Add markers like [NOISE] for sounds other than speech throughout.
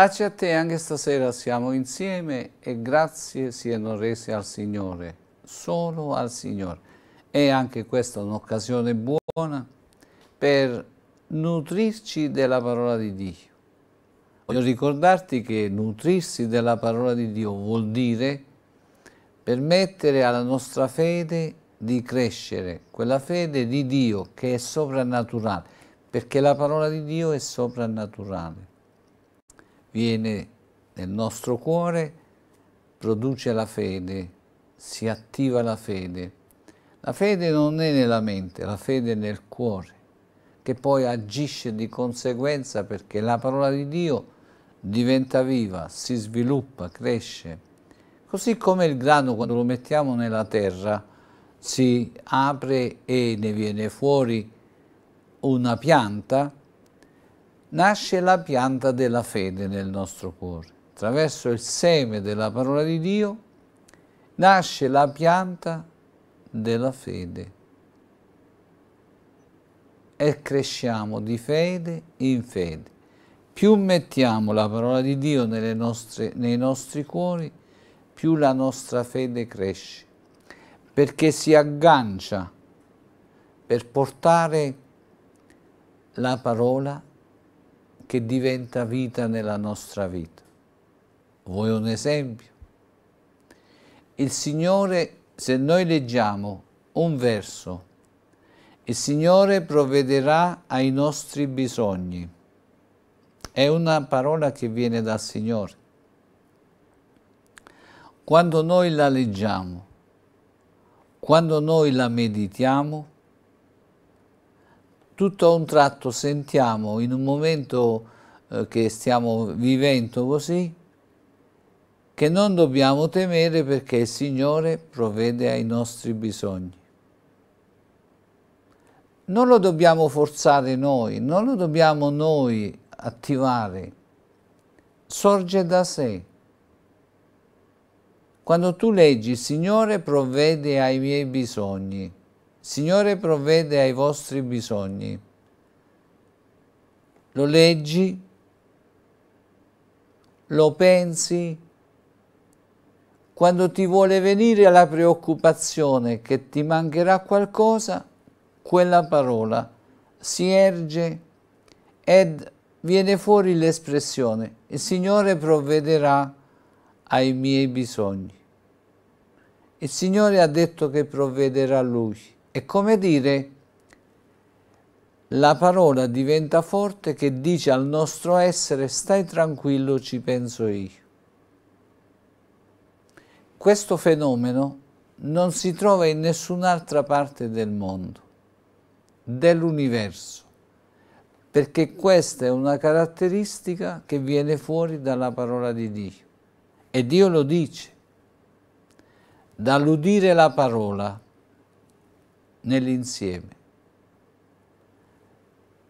Pace a te anche stasera siamo insieme e grazie siano rese al Signore, solo al Signore. E anche questa è un'occasione buona per nutrirci della parola di Dio. Voglio ricordarti che nutrirsi della parola di Dio vuol dire permettere alla nostra fede di crescere, quella fede di Dio che è soprannaturale, perché la parola di Dio è soprannaturale viene nel nostro cuore, produce la fede, si attiva la fede. La fede non è nella mente, la fede è nel cuore, che poi agisce di conseguenza perché la parola di Dio diventa viva, si sviluppa, cresce. Così come il grano quando lo mettiamo nella terra si apre e ne viene fuori una pianta, nasce la pianta della fede nel nostro cuore. Attraverso il seme della parola di Dio nasce la pianta della fede e cresciamo di fede in fede. Più mettiamo la parola di Dio nostre, nei nostri cuori, più la nostra fede cresce, perché si aggancia per portare la parola Dio che diventa vita nella nostra vita. Vuoi un esempio? Il Signore, se noi leggiamo un verso, il Signore provvederà ai nostri bisogni. È una parola che viene dal Signore. Quando noi la leggiamo, quando noi la meditiamo, tutto a un tratto sentiamo in un momento eh, che stiamo vivendo così, che non dobbiamo temere perché il Signore provvede ai nostri bisogni. Non lo dobbiamo forzare noi, non lo dobbiamo noi attivare, sorge da sé. Quando tu leggi, Signore provvede ai miei bisogni, Signore provvede ai vostri bisogni. Lo leggi, lo pensi, quando ti vuole venire la preoccupazione che ti mancherà qualcosa, quella parola si erge ed viene fuori l'espressione il Signore provvederà ai miei bisogni. Il Signore ha detto che provvederà a Lui. È come dire la parola diventa forte che dice al nostro essere stai tranquillo, ci penso io. Questo fenomeno non si trova in nessun'altra parte del mondo, dell'universo, perché questa è una caratteristica che viene fuori dalla parola di Dio. E Dio lo dice, dall'udire la parola nell'insieme.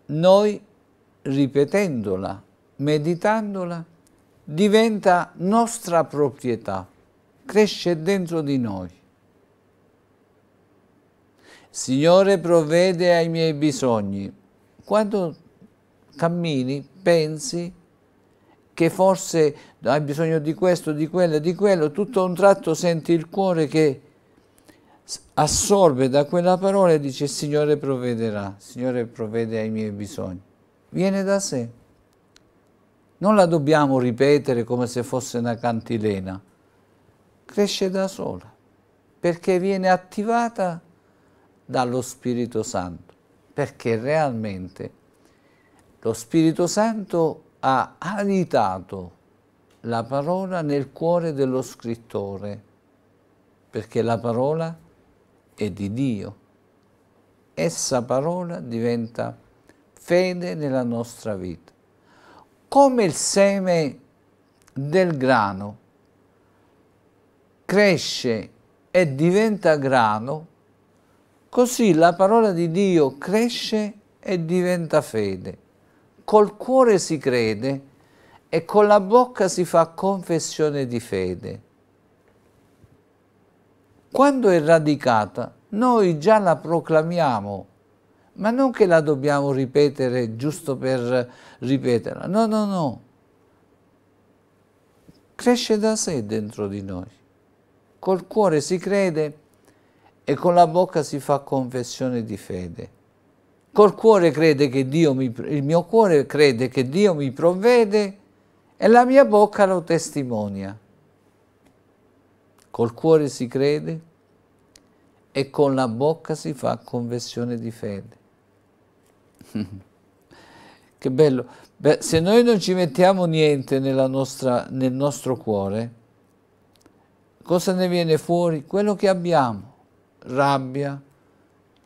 Noi, ripetendola, meditandola, diventa nostra proprietà, cresce dentro di noi. Signore, provvede ai miei bisogni. Quando cammini, pensi che forse hai bisogno di questo, di quello, di quello, tutto a un tratto senti il cuore che assorbe da quella parola e dice Signore provvederà, Signore provvede ai miei bisogni. Viene da sé. Non la dobbiamo ripetere come se fosse una cantilena. Cresce da sola, perché viene attivata dallo Spirito Santo, perché realmente lo Spirito Santo ha alitato la parola nel cuore dello scrittore, perché la parola è e di Dio. Essa parola diventa fede nella nostra vita. Come il seme del grano cresce e diventa grano, così la parola di Dio cresce e diventa fede. Col cuore si crede e con la bocca si fa confessione di fede. Quando è radicata, noi già la proclamiamo, ma non che la dobbiamo ripetere giusto per ripeterla. No, no, no. Cresce da sé dentro di noi. Col cuore si crede e con la bocca si fa confessione di fede. Col cuore crede che Dio mi, il mio cuore crede che Dio mi provvede e la mia bocca lo testimonia. Col cuore si crede, e con la bocca si fa confessione di fede. [LAUGHS] che bello. Beh, se noi non ci mettiamo niente nostra, nel nostro cuore, cosa ne viene fuori? Quello che abbiamo, rabbia,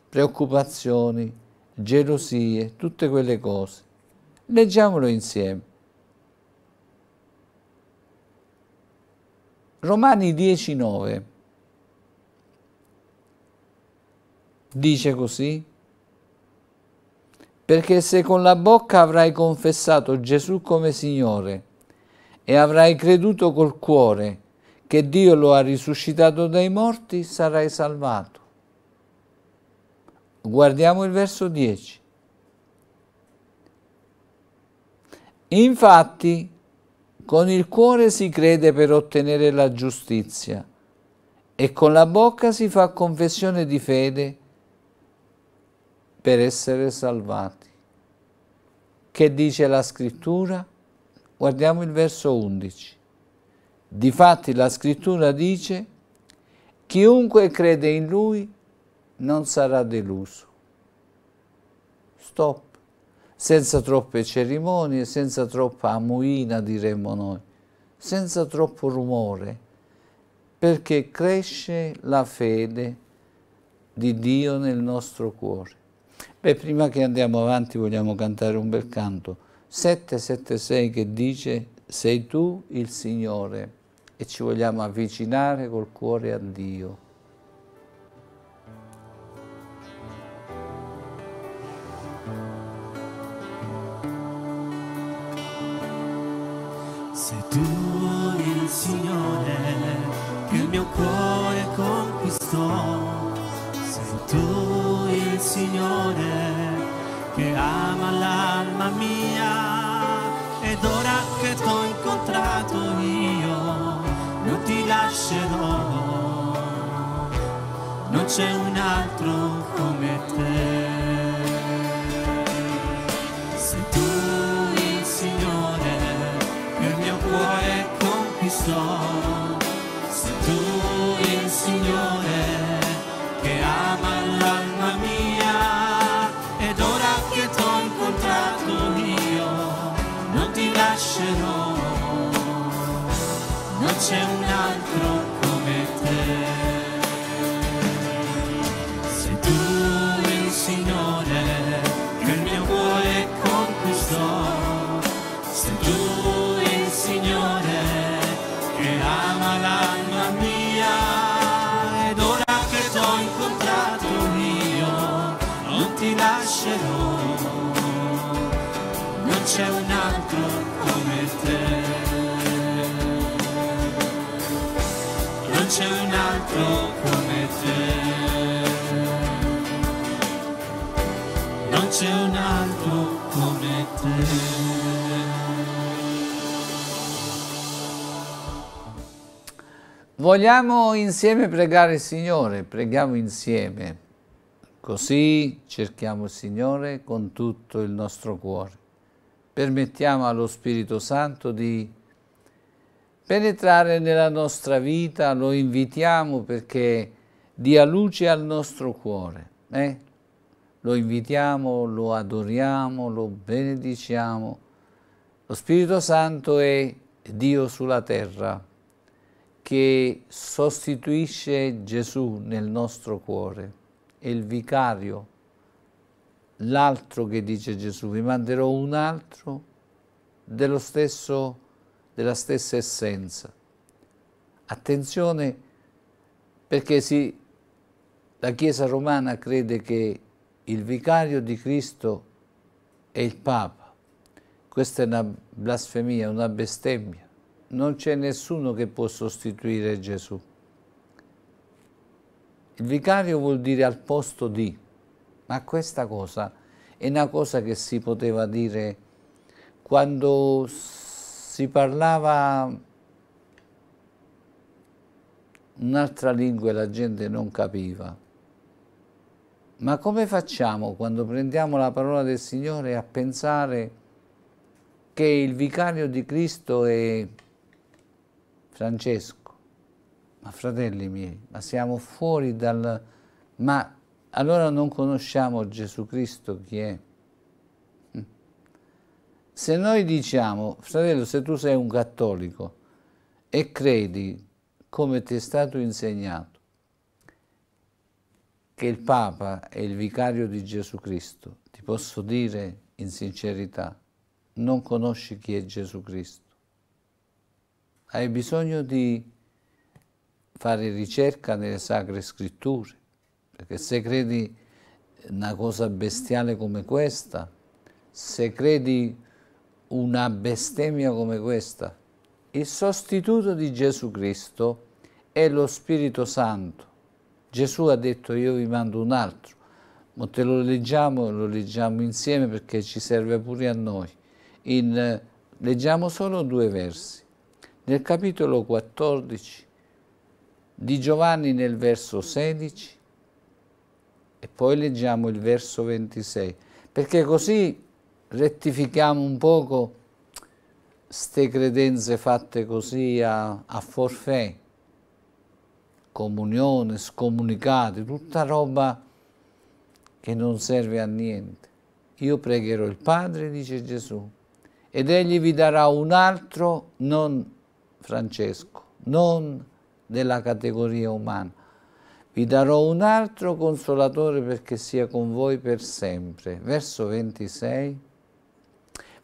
preoccupazioni, gelosie, tutte quelle cose. Leggiamolo insieme. Romani 19. dice così? Perché se con la bocca avrai confessato Gesù come Signore e avrai creduto col cuore che Dio lo ha risuscitato dai morti, sarai salvato. Guardiamo il verso 10. Infatti, con il cuore si crede per ottenere la giustizia e con la bocca si fa confessione di fede per essere salvati. Che dice la scrittura? Guardiamo il verso 11. Difatti la scrittura dice, chiunque crede in lui non sarà deluso. Stop. Senza troppe cerimonie, senza troppa amuina diremmo noi, senza troppo rumore, perché cresce la fede di Dio nel nostro cuore. Beh, prima che andiamo avanti vogliamo cantare un bel canto. 776 che dice sei tu il Signore e ci vogliamo avvicinare col cuore a Dio. Sei tu il Signore che il mio cuore conquistò tu il Signore che ama l'alma mia ed ora che t'ho incontrato io non ti lascerò, non c'è un altro come te. Sei tu il Signore che il mio cuore conquistò, sei tu il Signore c'è un altro come te. Sei tu il Signore che il mio cuore conquistò. Sei tu il Signore che ama l'anima mia. Ed ora che t'ho incontrato io, non ti lascerò. Non c'è un c'è un altro come te. Vogliamo insieme pregare il Signore, preghiamo insieme, così cerchiamo il Signore con tutto il nostro cuore. Permettiamo allo Spirito Santo di penetrare nella nostra vita, lo invitiamo perché dia luce al nostro cuore. Eh? lo invitiamo, lo adoriamo, lo benediciamo. Lo Spirito Santo è Dio sulla terra che sostituisce Gesù nel nostro cuore, è il vicario, l'altro che dice Gesù, vi manderò un altro dello stesso, della stessa essenza. Attenzione perché si, la Chiesa romana crede che il vicario di Cristo è il Papa. Questa è una blasfemia, una bestemmia. Non c'è nessuno che può sostituire Gesù. Il vicario vuol dire al posto di, ma questa cosa è una cosa che si poteva dire quando si parlava un'altra lingua e la gente non capiva. Ma come facciamo quando prendiamo la parola del Signore a pensare che il vicario di Cristo è Francesco? Ma fratelli miei, ma siamo fuori dal... Ma allora non conosciamo Gesù Cristo chi è? Se noi diciamo, fratello, se tu sei un cattolico e credi come ti è stato insegnato, che il Papa è il vicario di Gesù Cristo, ti posso dire in sincerità, non conosci chi è Gesù Cristo. Hai bisogno di fare ricerca nelle sacre scritture, perché se credi una cosa bestiale come questa, se credi una bestemmia come questa, il sostituto di Gesù Cristo è lo Spirito Santo Gesù ha detto io vi mando un altro, ma te lo leggiamo, lo leggiamo insieme perché ci serve pure a noi. In, eh, leggiamo solo due versi. Nel capitolo 14 di Giovanni nel verso 16 e poi leggiamo il verso 26, perché così rettifichiamo un poco queste credenze fatte così a, a forfè comunione, scomunicati, tutta roba che non serve a niente. Io pregherò il Padre, dice Gesù, ed egli vi darà un altro non Francesco, non della categoria umana. Vi darò un altro consolatore perché sia con voi per sempre. Verso 26.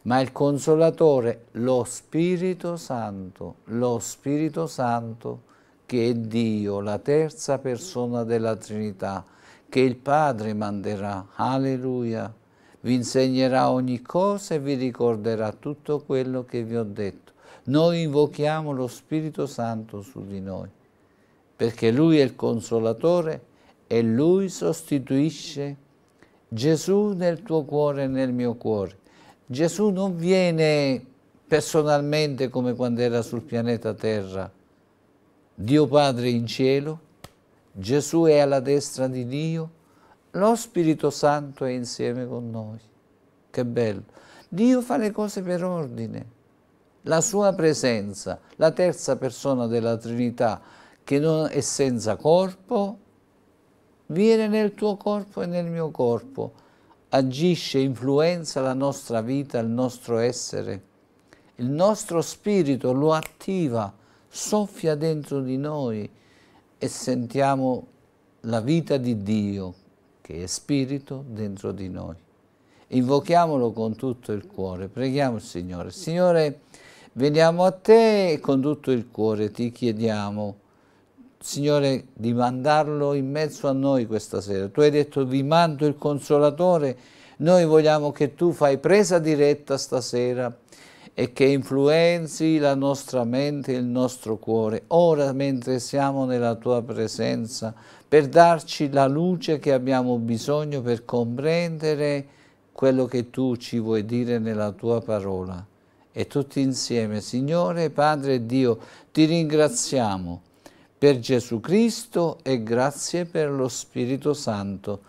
Ma il consolatore, lo Spirito Santo, lo Spirito Santo, che è Dio, la terza persona della Trinità, che il Padre manderà. Alleluia! Vi insegnerà ogni cosa e vi ricorderà tutto quello che vi ho detto. Noi invochiamo lo Spirito Santo su di noi, perché Lui è il Consolatore e Lui sostituisce Gesù nel tuo cuore e nel mio cuore. Gesù non viene personalmente come quando era sul pianeta Terra, Dio Padre in cielo, Gesù è alla destra di Dio, lo Spirito Santo è insieme con noi. Che bello! Dio fa le cose per ordine. La sua presenza, la terza persona della Trinità, che non è senza corpo, viene nel tuo corpo e nel mio corpo, agisce, influenza la nostra vita, il nostro essere. Il nostro spirito lo attiva, soffia dentro di noi e sentiamo la vita di Dio, che è spirito, dentro di noi. Invochiamolo con tutto il cuore, preghiamo il Signore. Signore, veniamo a te e con tutto il cuore ti chiediamo, Signore, di mandarlo in mezzo a noi questa sera. Tu hai detto vi mando il Consolatore, noi vogliamo che tu fai presa diretta stasera e che influenzi la nostra mente e il nostro cuore, ora mentre siamo nella tua presenza, per darci la luce che abbiamo bisogno per comprendere quello che tu ci vuoi dire nella tua parola. E tutti insieme, Signore, Padre e Dio, ti ringraziamo per Gesù Cristo e grazie per lo Spirito Santo.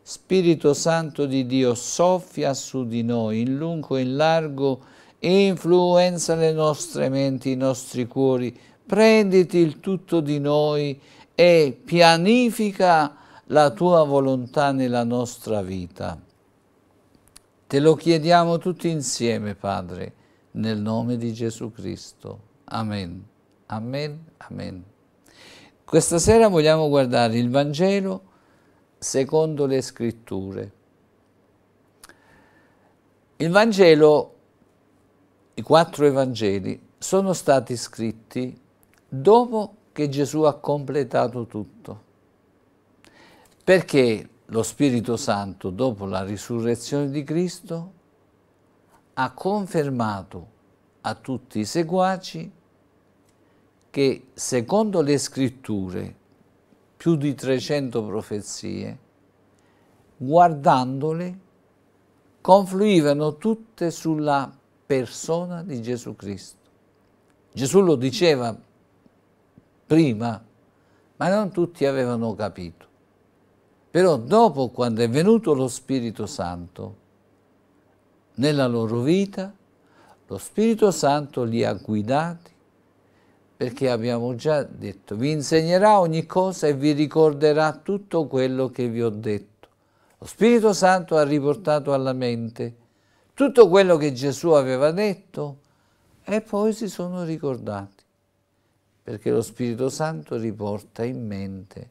Spirito Santo di Dio, soffia su di noi, in lungo e in largo, influenza le nostre menti, i nostri cuori, prenditi il tutto di noi e pianifica la tua volontà nella nostra vita. Te lo chiediamo tutti insieme, Padre, nel nome di Gesù Cristo. Amen. Amen. Amen. Questa sera vogliamo guardare il Vangelo secondo le scritture. Il Vangelo i quattro Evangeli sono stati scritti dopo che Gesù ha completato tutto. Perché lo Spirito Santo, dopo la risurrezione di Cristo, ha confermato a tutti i seguaci che secondo le scritture, più di 300 profezie, guardandole, confluivano tutte sulla persona di Gesù Cristo. Gesù lo diceva prima, ma non tutti avevano capito. Però dopo, quando è venuto lo Spirito Santo, nella loro vita, lo Spirito Santo li ha guidati, perché abbiamo già detto, vi insegnerà ogni cosa e vi ricorderà tutto quello che vi ho detto. Lo Spirito Santo ha riportato alla mente tutto quello che Gesù aveva detto e poi si sono ricordati, perché lo Spirito Santo riporta in mente.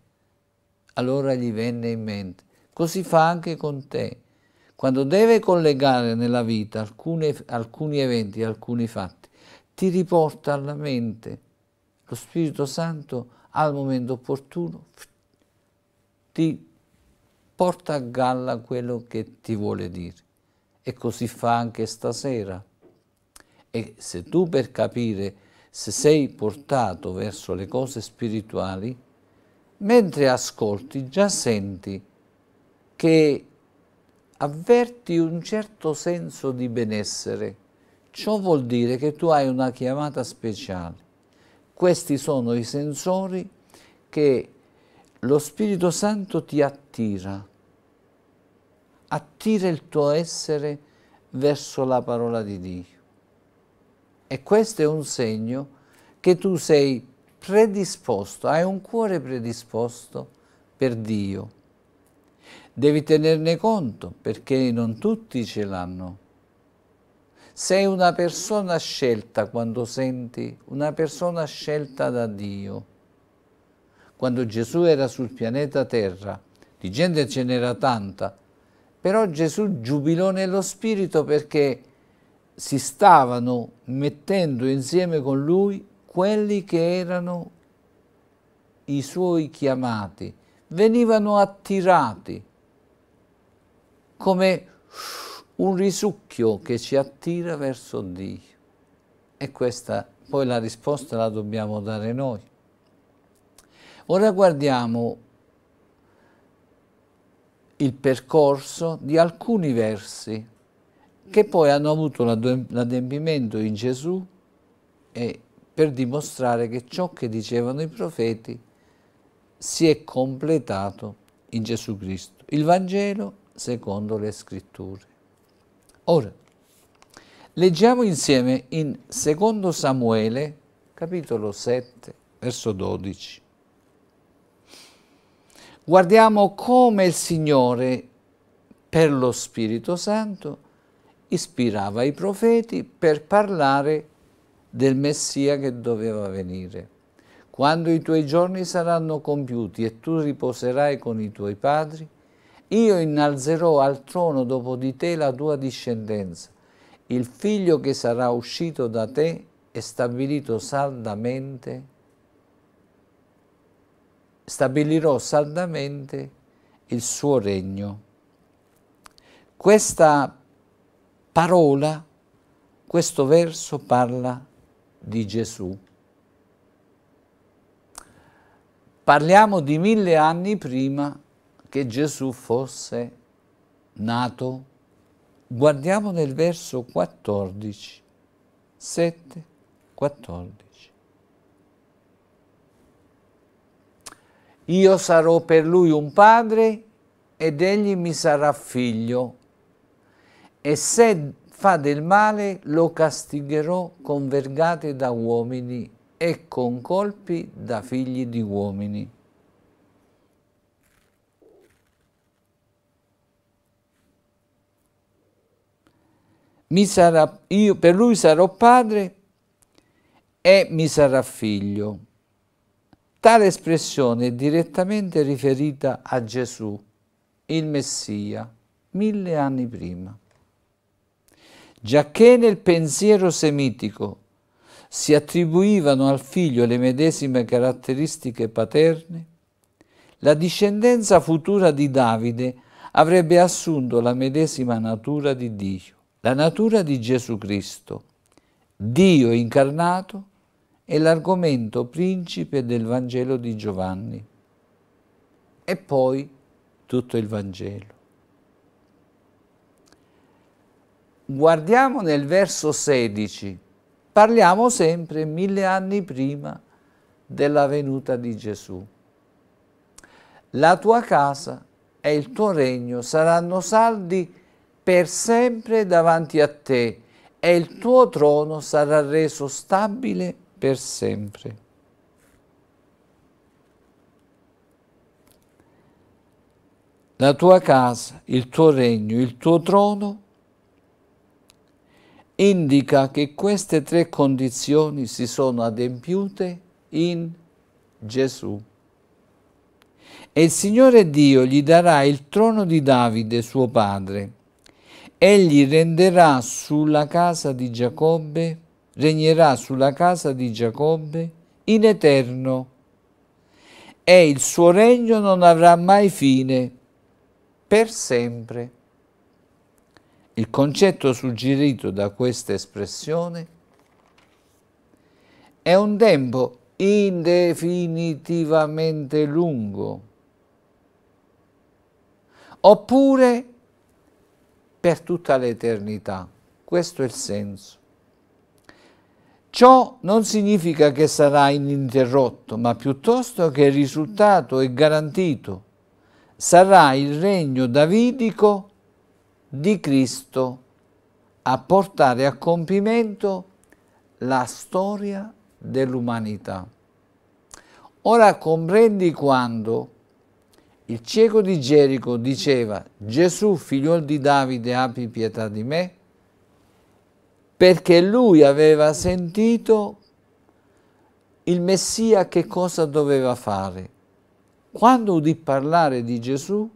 Allora gli venne in mente. Così fa anche con te. Quando deve collegare nella vita alcune, alcuni eventi, alcuni fatti, ti riporta alla mente lo Spirito Santo al momento opportuno, ti porta a galla quello che ti vuole dire e così fa anche stasera. E se tu per capire se sei portato verso le cose spirituali, mentre ascolti già senti che avverti un certo senso di benessere. Ciò vuol dire che tu hai una chiamata speciale. Questi sono i sensori che lo Spirito Santo ti attira attira il tuo essere verso la parola di Dio. E questo è un segno che tu sei predisposto, hai un cuore predisposto per Dio. Devi tenerne conto perché non tutti ce l'hanno. Sei una persona scelta quando senti, una persona scelta da Dio. Quando Gesù era sul pianeta Terra, di gente ce n'era tanta, però Gesù giubilò nello spirito perché si stavano mettendo insieme con lui quelli che erano i suoi chiamati, venivano attirati come un risucchio che ci attira verso Dio. E questa poi la risposta la dobbiamo dare noi. Ora guardiamo il percorso di alcuni versi che poi hanno avuto l'adempimento in Gesù e per dimostrare che ciò che dicevano i profeti si è completato in Gesù Cristo. Il Vangelo secondo le scritture. Ora, leggiamo insieme in 2 Samuele, capitolo 7, verso 12 guardiamo come il Signore per lo Spirito Santo ispirava i profeti per parlare del Messia che doveva venire. Quando i tuoi giorni saranno compiuti e tu riposerai con i tuoi padri, io innalzerò al trono dopo di te la tua discendenza, il figlio che sarà uscito da te e stabilito saldamente stabilirò saldamente il suo regno. Questa parola, questo verso parla di Gesù. Parliamo di mille anni prima che Gesù fosse nato. Guardiamo nel verso 14, 7, 14. Io sarò per lui un padre ed egli mi sarà figlio. E se fa del male lo castigherò con vergate da uomini e con colpi da figli di uomini. Sarà, io per lui sarò padre e mi sarà figlio. Tale espressione è direttamente riferita a Gesù, il Messia, mille anni prima. Giacché nel pensiero semitico si attribuivano al figlio le medesime caratteristiche paterne, la discendenza futura di Davide avrebbe assunto la medesima natura di Dio, la natura di Gesù Cristo, Dio incarnato è l'argomento principe del Vangelo di Giovanni e poi tutto il Vangelo. Guardiamo nel verso 16, parliamo sempre mille anni prima della venuta di Gesù. La tua casa e il tuo regno saranno saldi per sempre davanti a te e il tuo trono sarà reso stabile per sempre. La tua casa, il tuo regno, il tuo trono indica che queste tre condizioni si sono adempiute in Gesù. E il Signore Dio gli darà il trono di Davide, suo padre. Egli renderà sulla casa di Giacobbe regnerà sulla casa di Giacobbe in eterno e il suo regno non avrà mai fine, per sempre. Il concetto suggerito da questa espressione è un tempo indefinitivamente lungo, oppure per tutta l'eternità. Questo è il senso. Ciò non significa che sarà ininterrotto, ma piuttosto che il risultato è garantito. Sarà il regno davidico di Cristo a portare a compimento la storia dell'umanità. Ora comprendi quando il cieco di Gerico diceva Gesù figlio di Davide abbi pietà di me? perché lui aveva sentito il Messia che cosa doveva fare. Quando udì parlare di Gesù,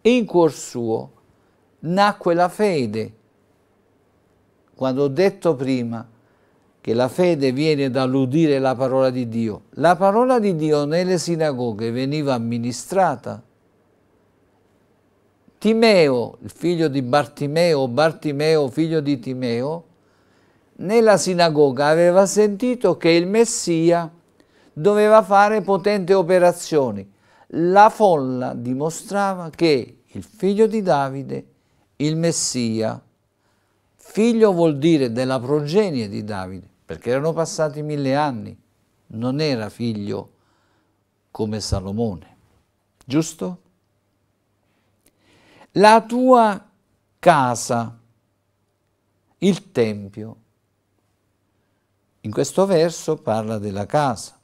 in cuor suo nacque la fede. Quando ho detto prima che la fede viene dall'udire la parola di Dio, la parola di Dio nelle sinagoghe veniva amministrata Timeo, il figlio di Bartimeo, Bartimeo figlio di Timeo, nella sinagoga aveva sentito che il Messia doveva fare potenti operazioni. La folla dimostrava che il figlio di Davide, il Messia, figlio vuol dire della progenie di Davide, perché erano passati mille anni, non era figlio come Salomone, giusto? la tua casa, il Tempio. In questo verso parla della casa,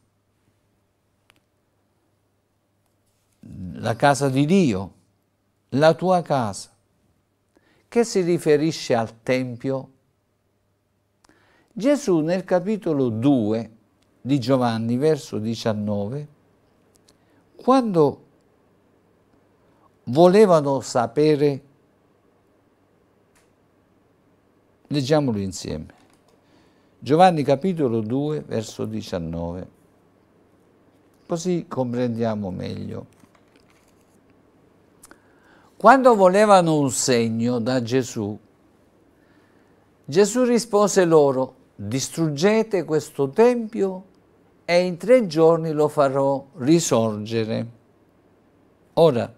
la casa di Dio, la tua casa, che si riferisce al Tempio. Gesù nel capitolo 2 di Giovanni, verso 19, quando volevano sapere, leggiamolo insieme, Giovanni capitolo 2 verso 19, così comprendiamo meglio. Quando volevano un segno da Gesù, Gesù rispose loro, distruggete questo tempio e in tre giorni lo farò risorgere. Ora,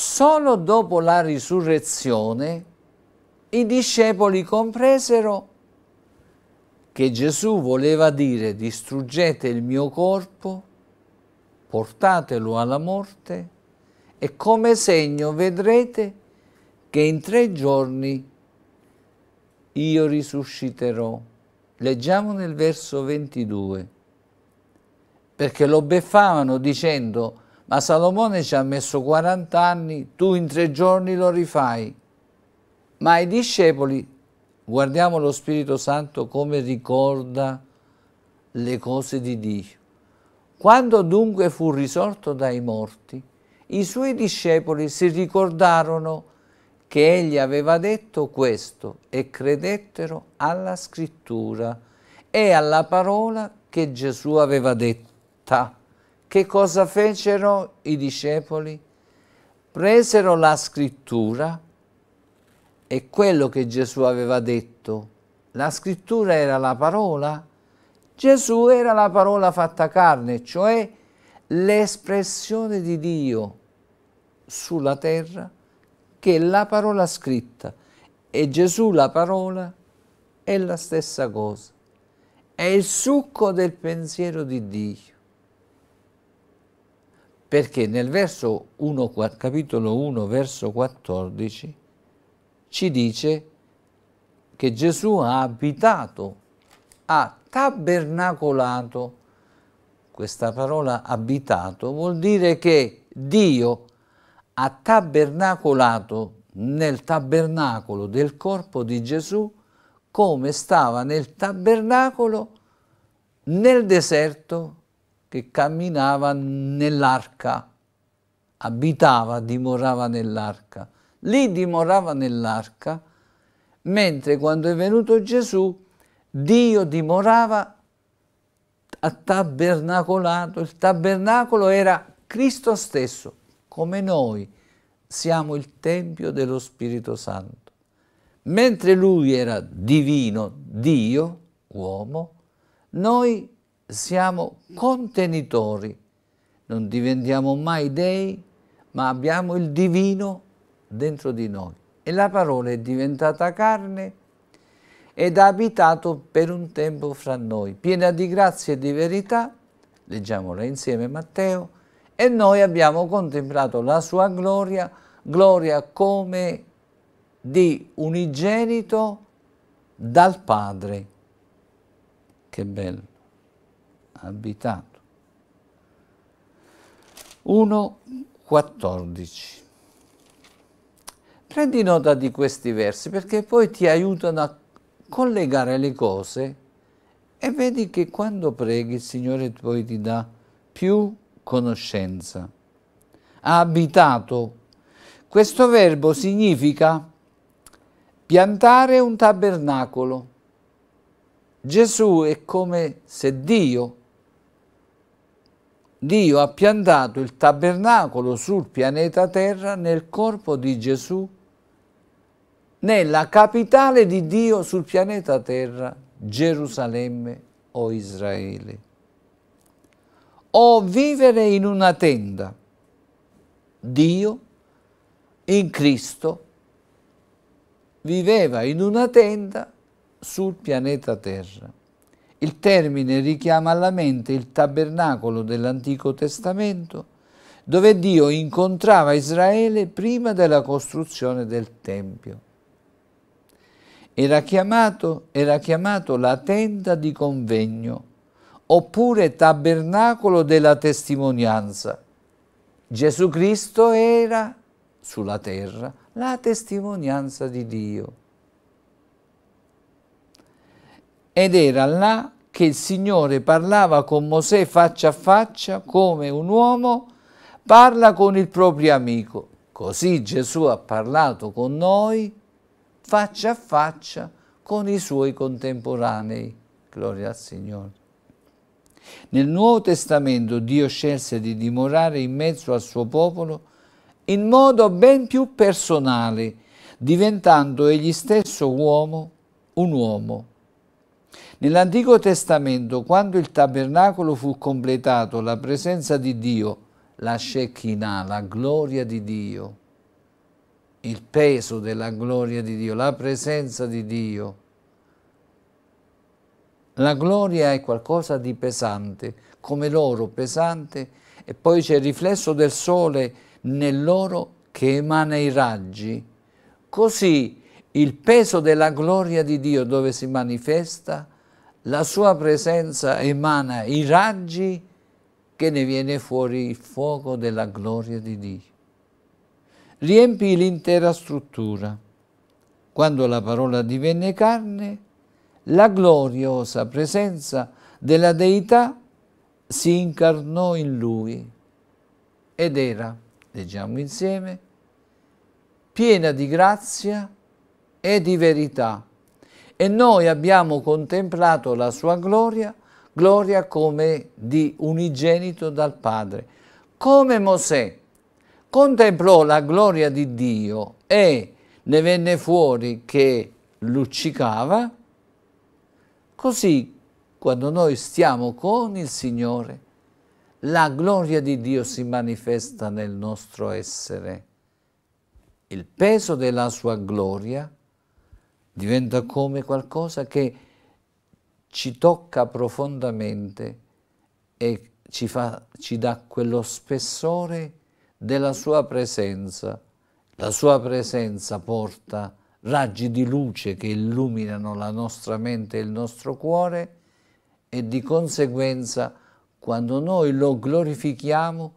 Solo dopo la risurrezione i discepoli compresero che Gesù voleva dire distruggete il mio corpo, portatelo alla morte e come segno vedrete che in tre giorni io risusciterò. Leggiamo nel verso 22, perché lo beffavano dicendo ma Salomone ci ha messo 40 anni, tu in tre giorni lo rifai. Ma i discepoli, guardiamo lo Spirito Santo come ricorda le cose di Dio. Quando dunque fu risorto dai morti, i suoi discepoli si ricordarono che egli aveva detto questo e credettero alla scrittura e alla parola che Gesù aveva detta. Che cosa fecero i discepoli? Presero la scrittura e quello che Gesù aveva detto. La scrittura era la parola. Gesù era la parola fatta carne, cioè l'espressione di Dio sulla terra che è la parola scritta. E Gesù la parola è la stessa cosa. È il succo del pensiero di Dio perché nel verso 1, capitolo 1, verso 14, ci dice che Gesù ha abitato, ha tabernacolato. Questa parola abitato vuol dire che Dio ha tabernacolato nel tabernacolo del corpo di Gesù come stava nel tabernacolo nel deserto che camminava nell'arca, abitava, dimorava nell'arca. Lì dimorava nell'arca, mentre quando è venuto Gesù, Dio dimorava a tabernacolato. Il tabernacolo era Cristo stesso, come noi siamo il Tempio dello Spirito Santo. Mentre Lui era divino, Dio, uomo, noi siamo contenitori, non diventiamo mai dei, ma abbiamo il divino dentro di noi. E la parola è diventata carne ed ha abitato per un tempo fra noi, piena di grazia e di verità, leggiamola insieme Matteo, e noi abbiamo contemplato la sua gloria, gloria come di unigenito dal Padre. Che bello! abitato. 1.14 Prendi nota di questi versi perché poi ti aiutano a collegare le cose e vedi che quando preghi il Signore poi ti dà più conoscenza. Ha abitato. Questo verbo significa piantare un tabernacolo. Gesù è come se Dio Dio ha piantato il tabernacolo sul pianeta Terra nel corpo di Gesù, nella capitale di Dio sul pianeta Terra, Gerusalemme o Israele. O vivere in una tenda, Dio in Cristo viveva in una tenda sul pianeta Terra. Il termine richiama alla mente il tabernacolo dell'Antico Testamento, dove Dio incontrava Israele prima della costruzione del Tempio. Era chiamato, era chiamato la tenda di convegno, oppure tabernacolo della testimonianza. Gesù Cristo era sulla terra la testimonianza di Dio. ed era là che il Signore parlava con Mosè faccia a faccia come un uomo parla con il proprio amico. Così Gesù ha parlato con noi faccia a faccia con i suoi contemporanei. Gloria al Signore. Nel Nuovo Testamento Dio scelse di dimorare in mezzo al suo popolo in modo ben più personale, diventando egli stesso uomo, un uomo Nell'Antico Testamento, quando il tabernacolo fu completato, la presenza di Dio, la Shekinah, la gloria di Dio, il peso della gloria di Dio, la presenza di Dio. La gloria è qualcosa di pesante, come l'oro pesante, e poi c'è il riflesso del sole nell'oro che emana i raggi. Così il peso della gloria di Dio dove si manifesta la sua presenza emana i raggi che ne viene fuori il fuoco della gloria di Dio. Riempì l'intera struttura. Quando la parola divenne carne, la gloriosa presenza della Deità si incarnò in lui ed era, leggiamo insieme, piena di grazia e di verità e noi abbiamo contemplato la sua gloria, gloria come di unigenito dal Padre. Come Mosè contemplò la gloria di Dio e ne venne fuori che luccicava, così quando noi stiamo con il Signore, la gloria di Dio si manifesta nel nostro essere. Il peso della sua gloria diventa come qualcosa che ci tocca profondamente e ci, fa, ci dà quello spessore della sua presenza. La sua presenza porta raggi di luce che illuminano la nostra mente e il nostro cuore e di conseguenza quando noi lo glorifichiamo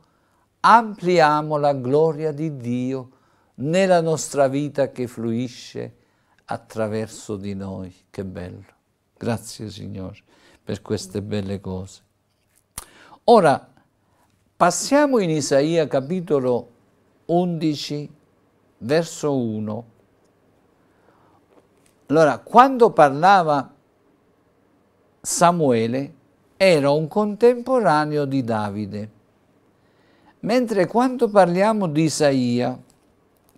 ampliamo la gloria di Dio nella nostra vita che fluisce attraverso di noi. Che bello. Grazie Signore per queste belle cose. Ora passiamo in Isaia capitolo 11 verso 1. Allora, quando parlava Samuele era un contemporaneo di Davide, mentre quando parliamo di Isaia,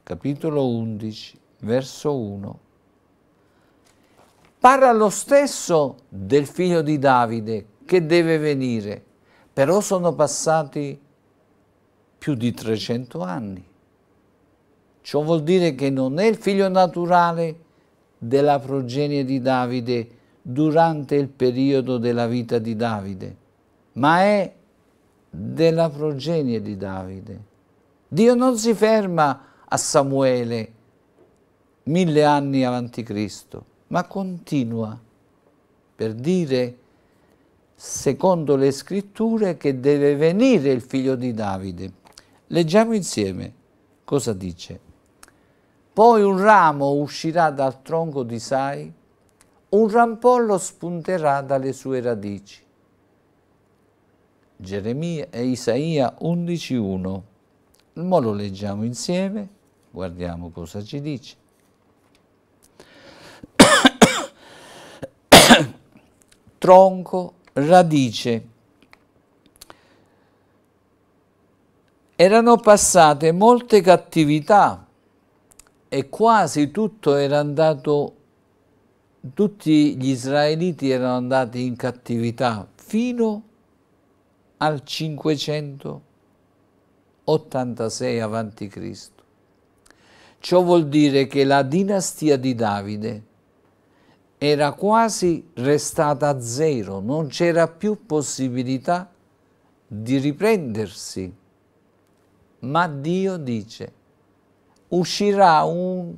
capitolo 11, verso 1, Parla lo stesso del figlio di Davide che deve venire, però sono passati più di 300 anni. Ciò vuol dire che non è il figlio naturale della progenie di Davide durante il periodo della vita di Davide, ma è della progenie di Davide. Dio non si ferma a Samuele mille anni avanti Cristo, ma continua per dire, secondo le scritture, che deve venire il figlio di Davide. Leggiamo insieme cosa dice. Poi un ramo uscirà dal tronco di Sai, un rampollo spunterà dalle sue radici. Geremia e Isaia 11.1. Ora lo leggiamo insieme, guardiamo cosa ci dice. [COUGHS] tronco, radice. Erano passate molte cattività e quasi tutto era andato, tutti gli israeliti erano andati in cattività fino al 586 a.C. Ciò vuol dire che la dinastia di Davide era quasi restata a zero, non c'era più possibilità di riprendersi. Ma Dio dice, uscirà un,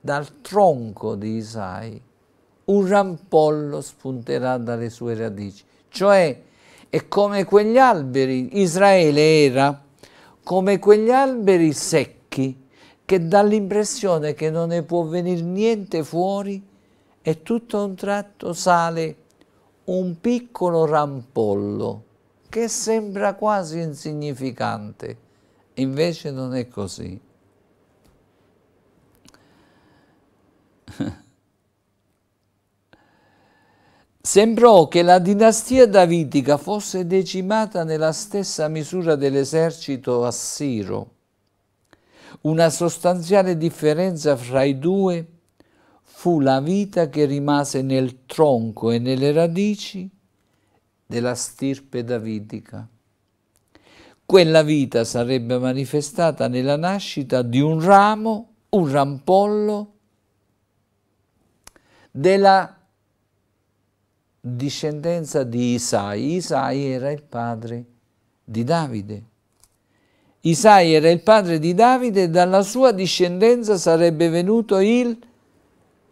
dal tronco di Isai, un rampollo spunterà dalle sue radici. Cioè, è come quegli alberi, Israele era come quegli alberi secchi che dà l'impressione che non ne può venire niente fuori e tutto a un tratto sale un piccolo rampollo che sembra quasi insignificante, invece non è così. [LAUGHS] Sembrò che la dinastia davidica fosse decimata nella stessa misura dell'esercito assiro. Una sostanziale differenza fra i due fu la vita che rimase nel tronco e nelle radici della stirpe davidica. Quella vita sarebbe manifestata nella nascita di un ramo, un rampollo della discendenza di Isai. Isai era il padre di Davide. Isai era il padre di Davide e dalla sua discendenza sarebbe venuto il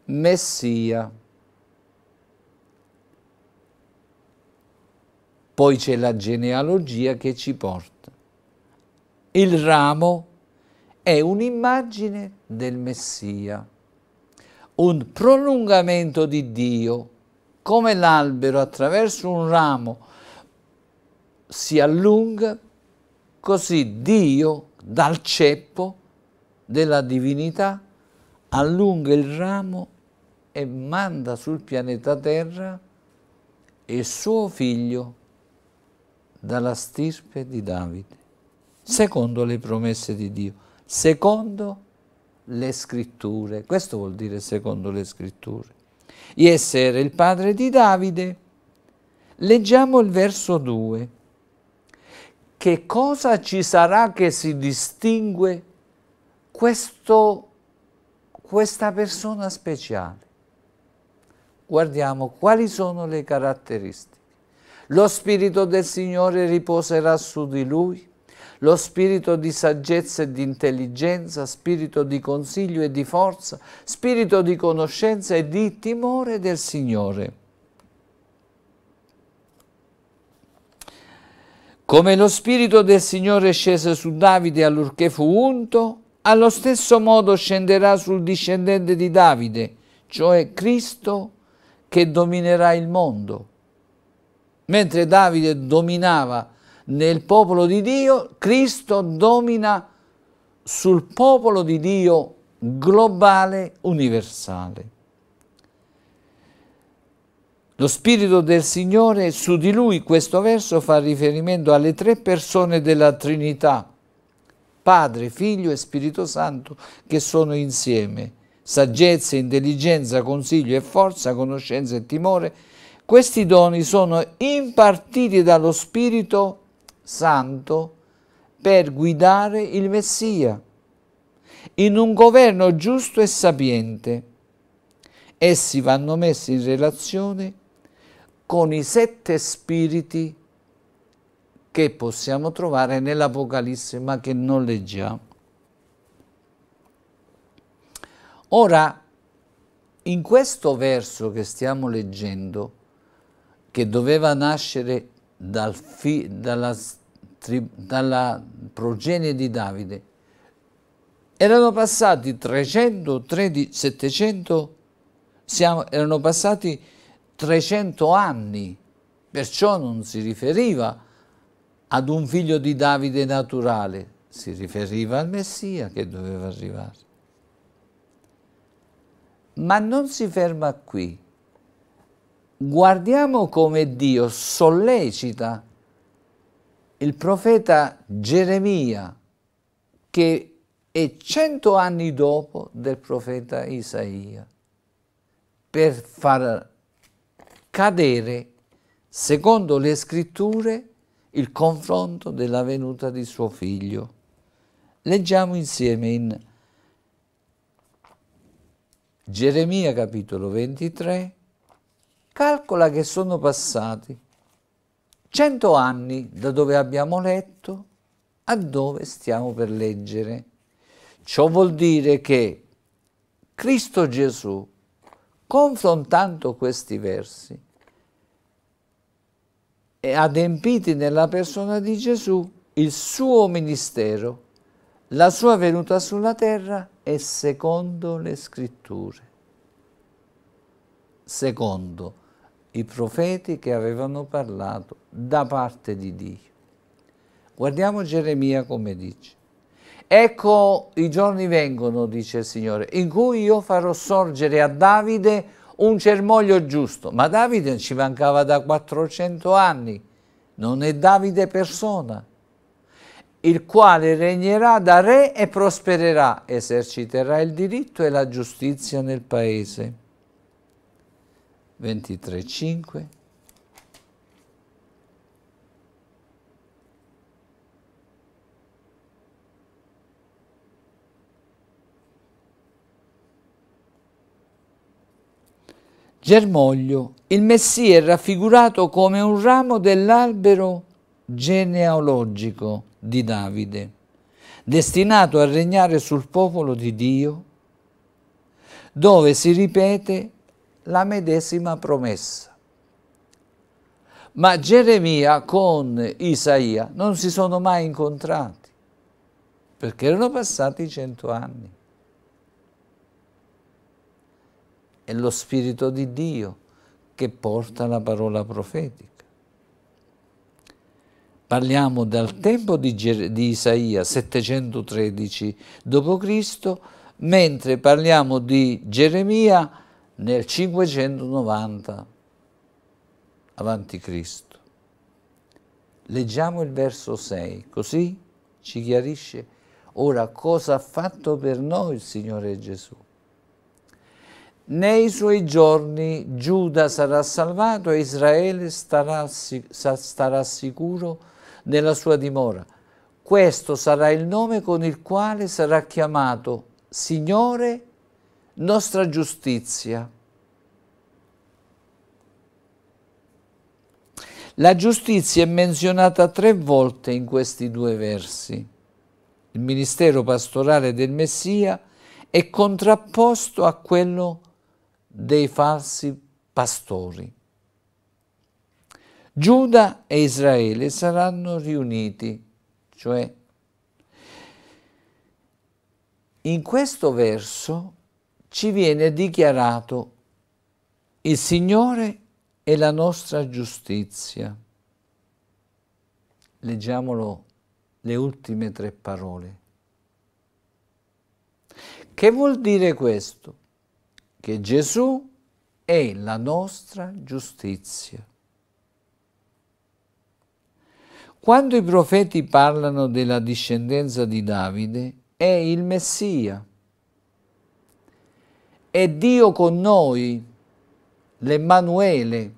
Messia. Poi c'è la genealogia che ci porta. Il ramo è un'immagine del Messia, un prolungamento di Dio, come l'albero attraverso un ramo si allunga, così Dio dal ceppo della divinità allunga il ramo e manda sul pianeta Terra il suo figlio dalla stirpe di Davide, secondo le promesse di Dio, secondo le scritture. Questo vuol dire secondo le scritture. Iesse era il padre di Davide. Leggiamo il verso 2. Che cosa ci sarà che si distingue questo questa persona speciale. Guardiamo quali sono le caratteristiche. Lo Spirito del Signore riposerà su di lui, lo spirito di saggezza e di intelligenza, spirito di consiglio e di forza, spirito di conoscenza e di timore del Signore. Come lo spirito del Signore scese su Davide allorché fu unto, allo stesso modo scenderà sul discendente di Davide, cioè Cristo che dominerà il mondo. Mentre Davide dominava nel popolo di Dio, Cristo domina sul popolo di Dio globale, universale. Lo Spirito del Signore su di lui, questo verso fa riferimento alle tre persone della Trinità, Padre, Figlio e Spirito Santo che sono insieme. Saggezza, intelligenza, consiglio e forza, conoscenza e timore. Questi doni sono impartiti dallo Spirito Santo per guidare il Messia in un governo giusto e sapiente. Essi vanno messi in relazione con i sette spiriti che possiamo trovare nell'Apocalisse ma che non leggiamo. Ora, in questo verso che stiamo leggendo, che doveva nascere dal fi, dalla, tri, dalla progenie di Davide, erano passati 300, 313, 700, siamo, erano passati 300 anni, perciò non si riferiva a ad un figlio di Davide naturale, si riferiva al Messia che doveva arrivare. Ma non si ferma qui. Guardiamo come Dio sollecita il profeta Geremia, che è cento anni dopo del profeta Isaia, per far cadere, secondo le scritture, il confronto della venuta di suo figlio. Leggiamo insieme in Geremia capitolo 23, calcola che sono passati cento anni da dove abbiamo letto a dove stiamo per leggere. Ciò vuol dire che Cristo Gesù, confrontando questi versi, adempiti nella persona di Gesù il suo ministero, la sua venuta sulla terra e secondo le scritture, secondo i profeti che avevano parlato da parte di Dio. Guardiamo Geremia come dice. Ecco i giorni vengono, dice il Signore, in cui io farò sorgere a Davide un germoglio giusto, ma Davide ci mancava da 400 anni, non è Davide persona, il quale regnerà da re e prospererà, eserciterà il diritto e la giustizia nel paese. 23.5 Germoglio, il Messia è raffigurato come un ramo dell'albero genealogico di Davide, destinato a regnare sul popolo di Dio, dove si ripete la medesima promessa. Ma Geremia con Isaia non si sono mai incontrati, perché erano passati cento anni. è lo Spirito di Dio che porta la parola profetica. Parliamo dal tempo di, Ger di Isaia 713 d.C., mentre parliamo di Geremia nel 590 avanti Cristo. Leggiamo il verso 6, così ci chiarisce ora cosa ha fatto per noi il Signore Gesù nei suoi giorni Giuda sarà salvato e Israele starà, starà sicuro nella sua dimora. Questo sarà il nome con il quale sarà chiamato Signore nostra giustizia. La giustizia è menzionata tre volte in questi due versi. Il ministero pastorale del Messia è contrapposto a quello dei falsi pastori. Giuda e Israele saranno riuniti, cioè in questo verso ci viene dichiarato il Signore è la nostra giustizia. Leggiamolo le ultime tre parole. Che vuol dire questo? che Gesù è la nostra giustizia. Quando i profeti parlano della discendenza di Davide, è il Messia. È Dio con noi, l'Emanuele.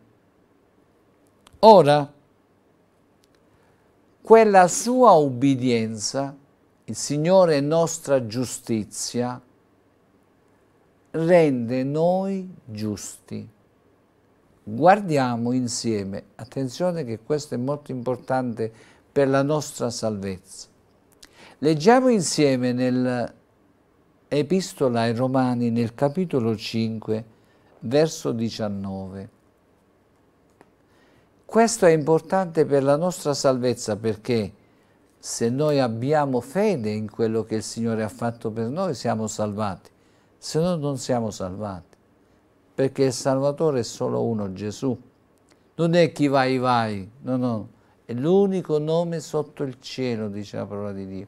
Ora, quella sua ubbidienza, il Signore è nostra giustizia, rende noi giusti. Guardiamo insieme, attenzione che questo è molto importante per la nostra salvezza. Leggiamo insieme nell'Epistola ai Romani nel capitolo 5, verso 19. Questo è importante per la nostra salvezza perché se noi abbiamo fede in quello che il Signore ha fatto per noi siamo salvati se no non siamo salvati, perché il Salvatore è solo uno, Gesù. Non è chi vai vai, no, no, è l'unico nome sotto il cielo, dice la parola di Dio.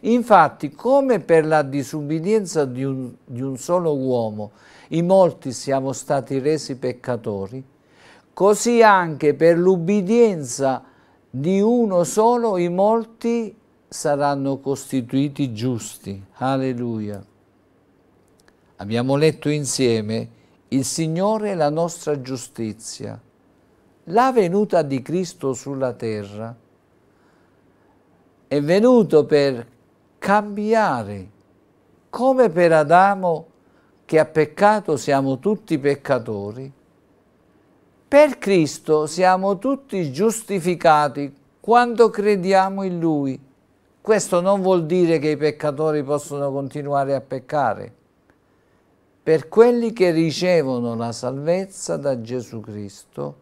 Infatti, come per la disubbidienza di un, di un solo uomo, in molti siamo stati resi peccatori, così anche per l'ubbidienza di uno solo, i molti saranno costituiti giusti. Alleluia. Abbiamo letto insieme il Signore è la nostra giustizia, la venuta di Cristo sulla terra. È venuto per cambiare, come per Adamo che ha peccato siamo tutti peccatori, per Cristo siamo tutti giustificati quando crediamo in Lui. Questo non vuol dire che i peccatori possono continuare a peccare per quelli che ricevono la salvezza da Gesù Cristo,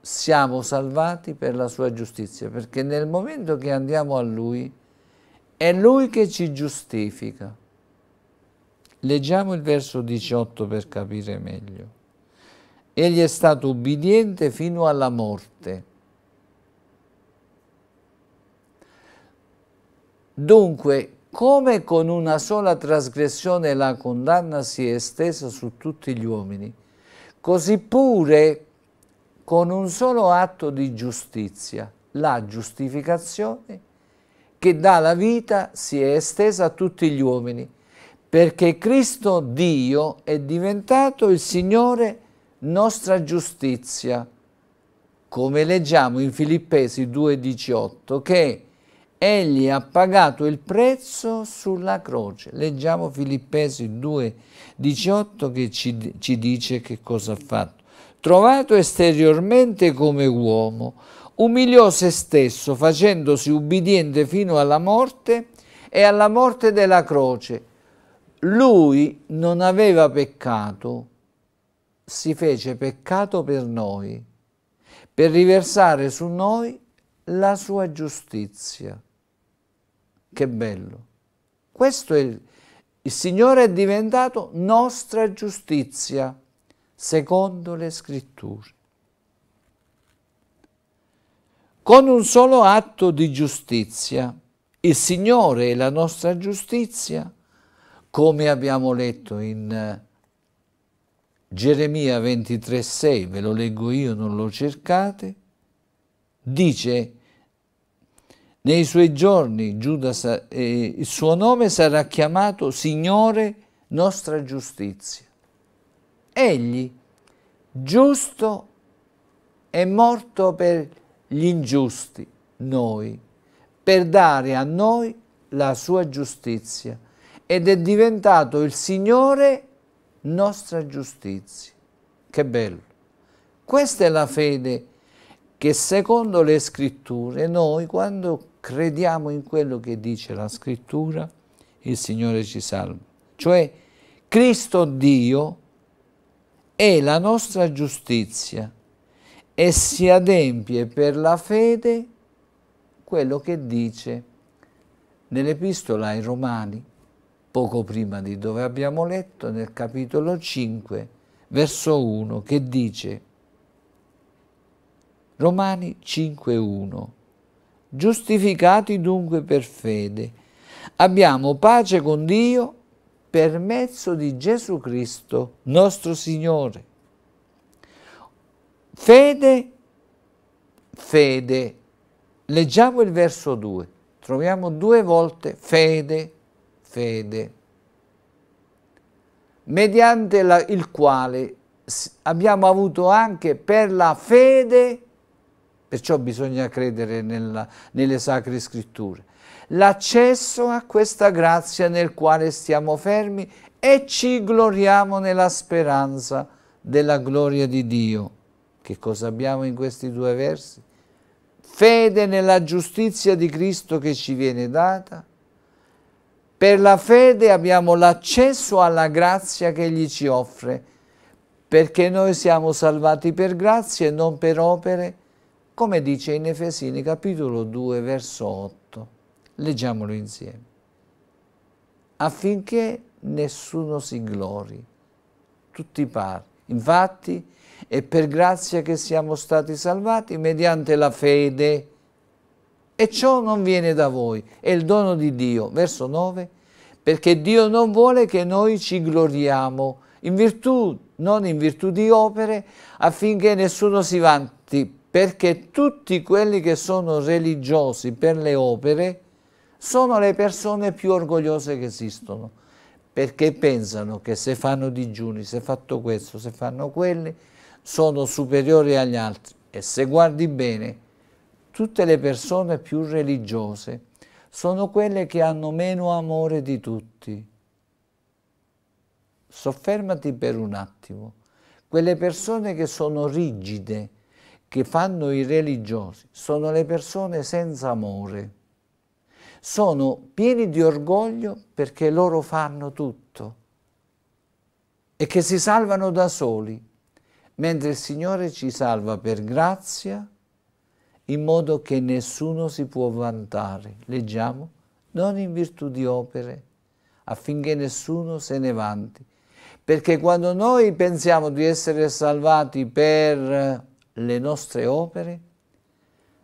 siamo salvati per la sua giustizia, perché nel momento che andiamo a Lui, è Lui che ci giustifica. Leggiamo il verso 18 per capire meglio. Egli è stato ubbidiente fino alla morte. Dunque, come con una sola trasgressione la condanna si è estesa su tutti gli uomini, così pure con un solo atto di giustizia, la giustificazione che dà la vita si è estesa a tutti gli uomini, perché Cristo Dio è diventato il Signore nostra giustizia, come leggiamo in Filippesi 2,18, che Egli ha pagato il prezzo sulla croce. Leggiamo Filippesi 2, 18 che ci, ci dice che cosa ha fatto. Trovato esteriormente come uomo, umiliò se stesso facendosi ubbidiente fino alla morte e alla morte della croce. Lui non aveva peccato, si fece peccato per noi, per riversare su noi la sua giustizia. Che bello. Questo è il, il Signore è diventato nostra giustizia, secondo le scritture. Con un solo atto di giustizia, il Signore è la nostra giustizia, come abbiamo letto in eh, Geremia 23,6, ve lo leggo io, non lo cercate, dice nei suoi giorni Giuda, eh, il suo nome sarà chiamato Signore nostra giustizia. Egli, giusto, è morto per gli ingiusti, noi, per dare a noi la sua giustizia ed è diventato il Signore nostra giustizia. Che bello! Questa è la fede che secondo le scritture noi quando crediamo in quello che dice la scrittura, il Signore ci salva. Cioè Cristo Dio è la nostra giustizia e si adempie per la fede quello che dice nell'epistola ai Romani, poco prima di dove abbiamo letto, nel capitolo 5, verso 1, che dice Romani 5, 1 Giustificati dunque per fede, abbiamo pace con Dio per mezzo di Gesù Cristo, nostro Signore. Fede, fede. Leggiamo il verso 2. Troviamo due volte fede, fede. Mediante la, il quale abbiamo avuto anche per la fede perciò bisogna credere nella, nelle sacre scritture. L'accesso a questa grazia nel quale stiamo fermi e ci gloriamo nella speranza della gloria di Dio. Che cosa abbiamo in questi due versi? Fede nella giustizia di Cristo che ci viene data. Per la fede abbiamo l'accesso alla grazia che Egli ci offre, perché noi siamo salvati per grazia e non per opere, come dice in Efesini capitolo 2 verso 8. Leggiamolo insieme. Affinché nessuno si glori, tutti pari. Infatti è per grazia che siamo stati salvati mediante la fede e ciò non viene da voi, è il dono di Dio. Verso 9, perché Dio non vuole che noi ci gloriamo in virtù, non in virtù di opere, affinché nessuno si vanti, perché tutti quelli che sono religiosi per le opere sono le persone più orgogliose che esistono, perché pensano che se fanno digiuni, se fatto questo, se fanno quelli, sono superiori agli altri. E se guardi bene, tutte le persone più religiose sono quelle che hanno meno amore di tutti. Soffermati per un attimo. Quelle persone che sono rigide, che fanno i religiosi sono le persone senza amore. Sono pieni di orgoglio perché loro fanno tutto e che si salvano da soli, mentre il Signore ci salva per grazia in modo che nessuno si può vantare. Leggiamo, non in virtù di opere, affinché nessuno se ne vanti. Perché quando noi pensiamo di essere salvati per le nostre opere,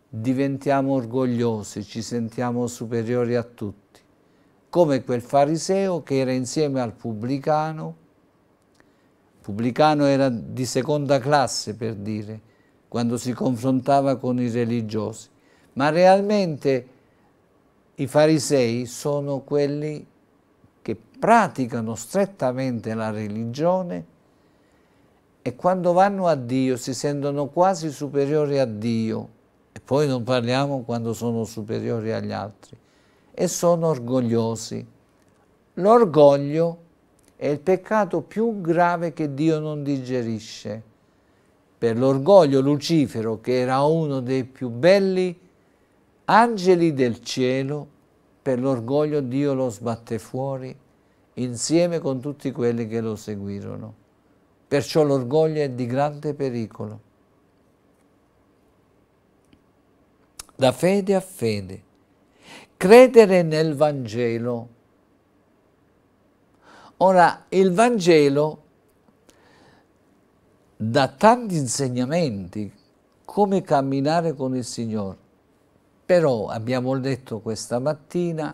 diventiamo orgogliosi, ci sentiamo superiori a tutti, come quel fariseo che era insieme al pubblicano, pubblicano era di seconda classe per dire, quando si confrontava con i religiosi, ma realmente i farisei sono quelli che praticano strettamente la religione e quando vanno a Dio si sentono quasi superiori a Dio, e poi non parliamo quando sono superiori agli altri, e sono orgogliosi. L'orgoglio è il peccato più grave che Dio non digerisce. Per l'orgoglio Lucifero, che era uno dei più belli angeli del cielo, per l'orgoglio Dio lo sbatte fuori insieme con tutti quelli che lo seguirono. Perciò l'orgoglio è di grande pericolo. Da fede a fede. Credere nel Vangelo. Ora, il Vangelo dà tanti insegnamenti come camminare con il Signore. Però abbiamo detto questa mattina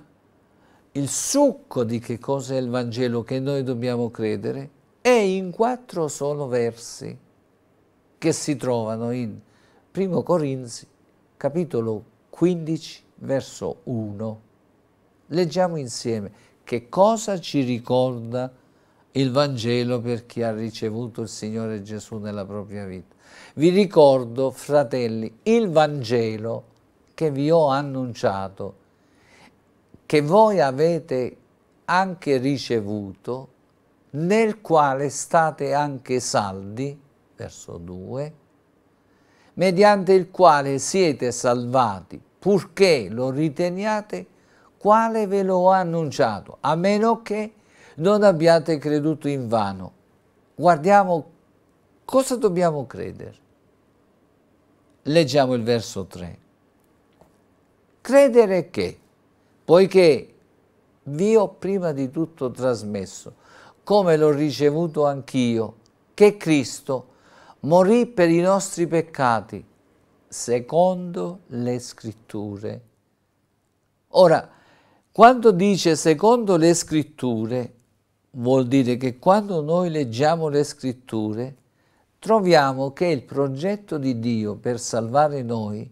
il succo di che cosa è il Vangelo che noi dobbiamo credere è in quattro solo versi che si trovano in 1 Corinzi, capitolo 15, verso 1. Leggiamo insieme che cosa ci ricorda il Vangelo per chi ha ricevuto il Signore Gesù nella propria vita. Vi ricordo, fratelli, il Vangelo che vi ho annunciato, che voi avete anche ricevuto, nel quale state anche saldi, verso 2, mediante il quale siete salvati, purché lo riteniate quale ve lo ha annunciato, a meno che non abbiate creduto in vano. Guardiamo cosa dobbiamo credere. Leggiamo il verso 3. Credere che, poiché vi ho prima di tutto trasmesso come l'ho ricevuto anch'io, che Cristo morì per i nostri peccati, secondo le scritture. Ora, quando dice secondo le scritture, vuol dire che quando noi leggiamo le scritture, troviamo che il progetto di Dio per salvare noi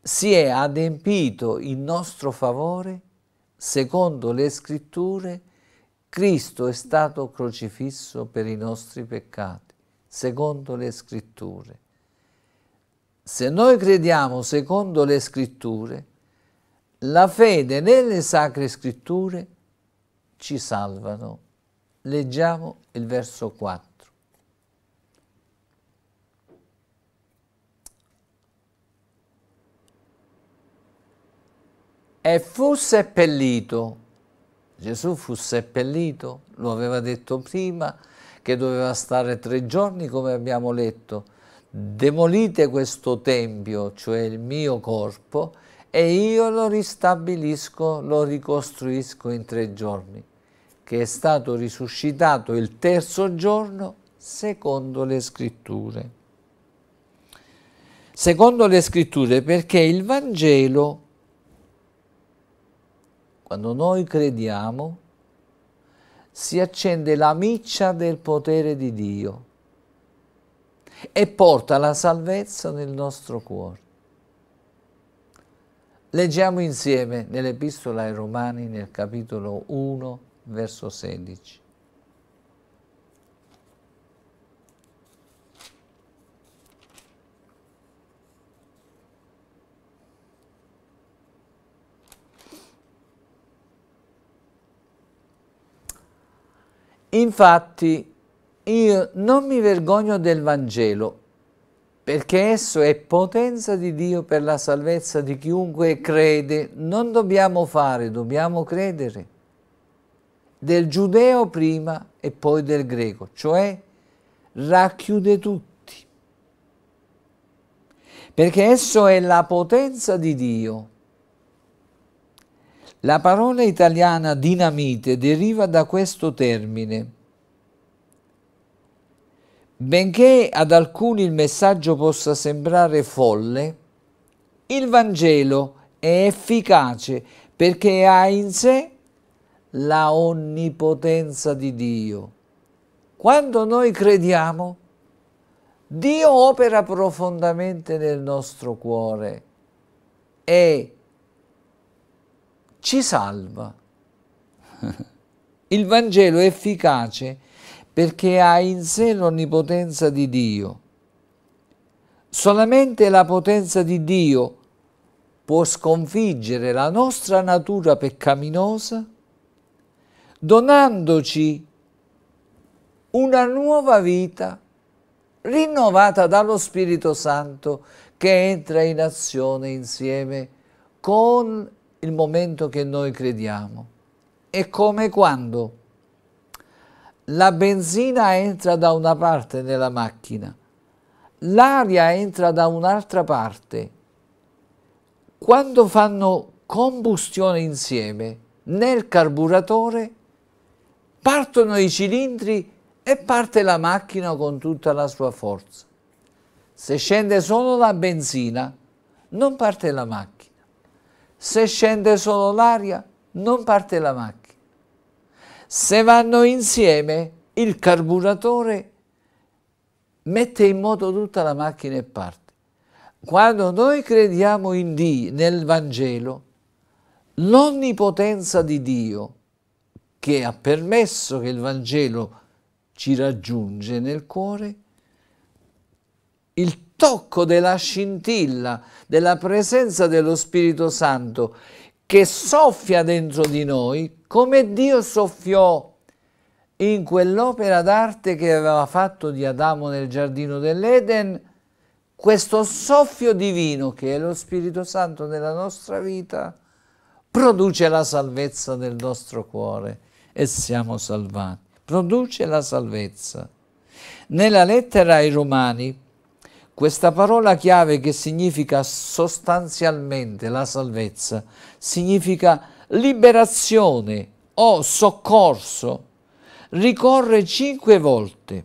si è adempito in nostro favore secondo le scritture Cristo è stato crocifisso per i nostri peccati, secondo le scritture. Se noi crediamo secondo le scritture, la fede nelle sacre scritture ci salvano. Leggiamo il verso 4. E fu seppellito Gesù fu seppellito, lo aveva detto prima, che doveva stare tre giorni come abbiamo letto. Demolite questo tempio, cioè il mio corpo, e io lo ristabilisco, lo ricostruisco in tre giorni, che è stato risuscitato il terzo giorno secondo le scritture. Secondo le scritture perché il Vangelo quando noi crediamo, si accende la miccia del potere di Dio e porta la salvezza nel nostro cuore. Leggiamo insieme nell'Epistola ai Romani nel capitolo 1, verso 16. Infatti io non mi vergogno del Vangelo, perché esso è potenza di Dio per la salvezza di chiunque crede. Non dobbiamo fare, dobbiamo credere. Del giudeo prima e poi del greco, cioè racchiude tutti. perché esso è la potenza di Dio la parola italiana dinamite deriva da questo termine. Benché ad alcuni il messaggio possa sembrare folle, il Vangelo è efficace perché ha in sé la onnipotenza di Dio. Quando noi crediamo, Dio opera profondamente nel nostro cuore e ci salva. Il Vangelo è efficace perché ha in sé l'onnipotenza di Dio. Solamente la potenza di Dio può sconfiggere la nostra natura peccaminosa donandoci una nuova vita rinnovata dallo Spirito Santo che entra in azione insieme con il momento che noi crediamo. È come quando la benzina entra da una parte nella macchina, l'aria entra da un'altra parte. Quando fanno combustione insieme nel carburatore, partono i cilindri e parte la macchina con tutta la sua forza. Se scende solo la benzina, non parte la macchina. Se scende solo l'aria, non parte la macchina. Se vanno insieme, il carburatore mette in moto tutta la macchina e parte. Quando noi crediamo in Dio, nel Vangelo, l'onnipotenza di Dio, che ha permesso che il Vangelo ci raggiunge nel cuore, il tocco della scintilla, della presenza dello Spirito Santo che soffia dentro di noi, come Dio soffiò in quell'opera d'arte che aveva fatto di Adamo nel giardino dell'Eden, questo soffio divino che è lo Spirito Santo nella nostra vita produce la salvezza del nostro cuore e siamo salvati. Produce la salvezza. Nella lettera ai Romani, questa parola chiave che significa sostanzialmente la salvezza, significa liberazione o soccorso, ricorre cinque volte.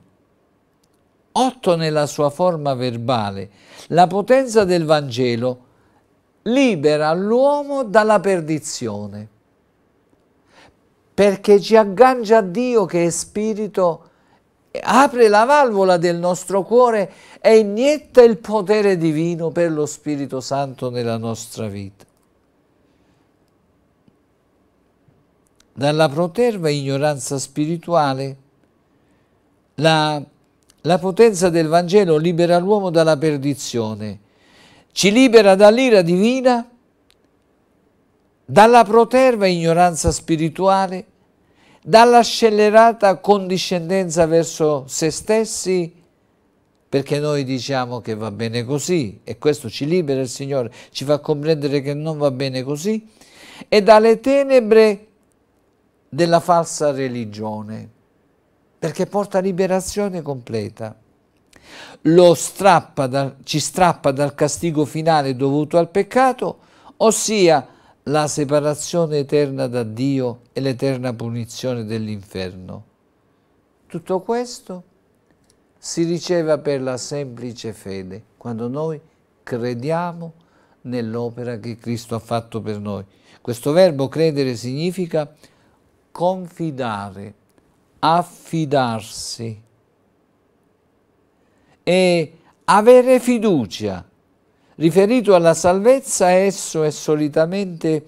Otto nella sua forma verbale. La potenza del Vangelo libera l'uomo dalla perdizione, perché ci aggancia a Dio che è spirito apre la valvola del nostro cuore e inietta il potere divino per lo Spirito Santo nella nostra vita. Dalla proterva ignoranza spirituale, la, la potenza del Vangelo libera l'uomo dalla perdizione, ci libera dall'ira divina, dalla proterva ignoranza spirituale, dalla scellerata condiscendenza verso se stessi, perché noi diciamo che va bene così e questo ci libera il Signore, ci fa comprendere che non va bene così, e dalle tenebre della falsa religione, perché porta liberazione completa. Lo strappa da, ci strappa dal castigo finale dovuto al peccato, ossia la separazione eterna da Dio e l'eterna punizione dell'inferno. Tutto questo si riceve per la semplice fede, quando noi crediamo nell'opera che Cristo ha fatto per noi. Questo verbo credere significa confidare, affidarsi e avere fiducia Riferito alla salvezza, esso è solitamente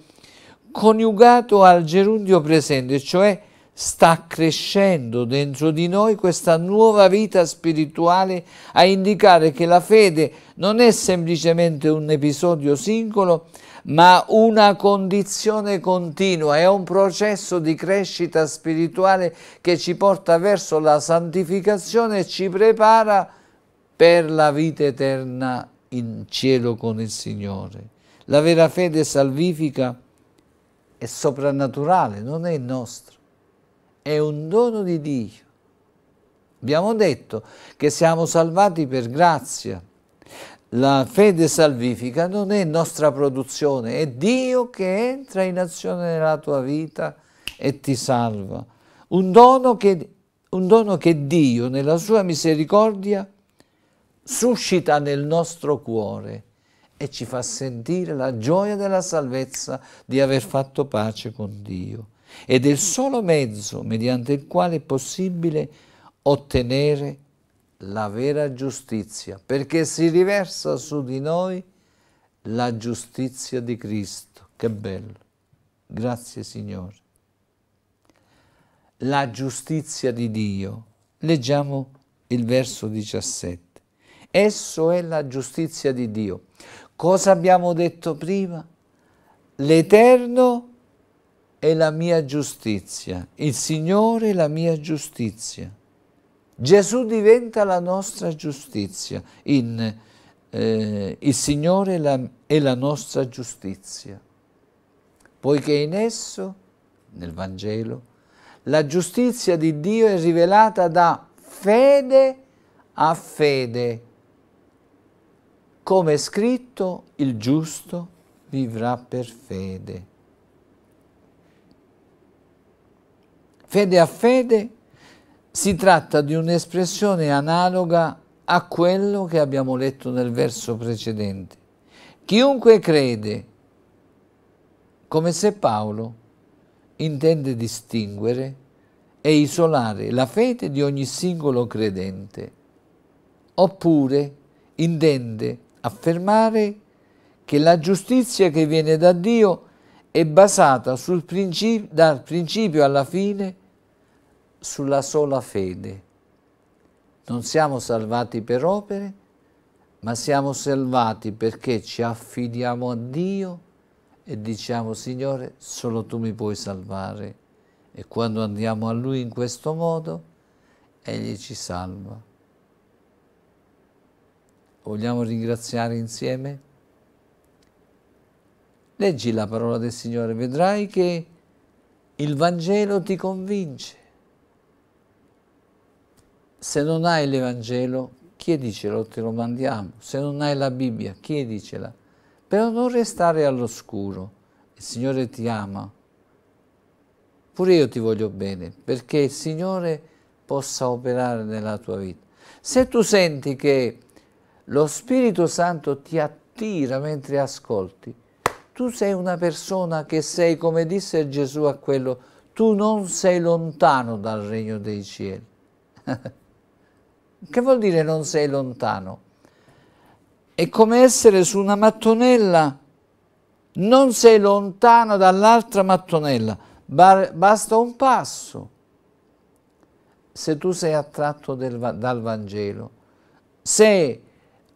coniugato al gerundio presente, cioè sta crescendo dentro di noi questa nuova vita spirituale a indicare che la fede non è semplicemente un episodio singolo, ma una condizione continua, è un processo di crescita spirituale che ci porta verso la santificazione e ci prepara per la vita eterna in cielo con il Signore. La vera fede salvifica è soprannaturale, non è nostra, è un dono di Dio. Abbiamo detto che siamo salvati per grazia. La fede salvifica non è nostra produzione, è Dio che entra in azione nella tua vita e ti salva. Un dono che, un dono che Dio nella sua misericordia suscita nel nostro cuore e ci fa sentire la gioia della salvezza di aver fatto pace con Dio ed è il solo mezzo mediante il quale è possibile ottenere la vera giustizia, perché si riversa su di noi la giustizia di Cristo. Che bello. Grazie Signore. La giustizia di Dio. Leggiamo il verso 17. Esso è la giustizia di Dio. Cosa abbiamo detto prima? L'Eterno è la mia giustizia, il Signore è la mia giustizia. Gesù diventa la nostra giustizia, in, eh, il Signore è la, è la nostra giustizia, poiché in esso, nel Vangelo, la giustizia di Dio è rivelata da fede a fede come è scritto, il giusto vivrà per fede. Fede a fede si tratta di un'espressione analoga a quello che abbiamo letto nel verso precedente. Chiunque crede, come se Paolo intende distinguere e isolare la fede di ogni singolo credente, oppure intende affermare che la giustizia che viene da Dio è basata principi dal principio alla fine sulla sola fede. Non siamo salvati per opere, ma siamo salvati perché ci affidiamo a Dio e diciamo Signore, solo tu mi puoi salvare. E quando andiamo a Lui in questo modo, Egli ci salva. Vogliamo ringraziare insieme? Leggi la parola del Signore, vedrai che il Vangelo ti convince. Se non hai l'Evangelo, chiedicelo, te lo mandiamo. Se non hai la Bibbia, chiedicela. Però non restare all'oscuro, il Signore ti ama. Pure io ti voglio bene, perché il Signore possa operare nella tua vita. Se tu senti che lo Spirito Santo ti attira mentre ascolti. Tu sei una persona che sei, come disse Gesù a quello, tu non sei lontano dal regno dei cieli. [LAUGHS] che vuol dire non sei lontano? È come essere su una mattonella, non sei lontano dall'altra mattonella, basta un passo. Se tu sei attratto del, dal Vangelo, se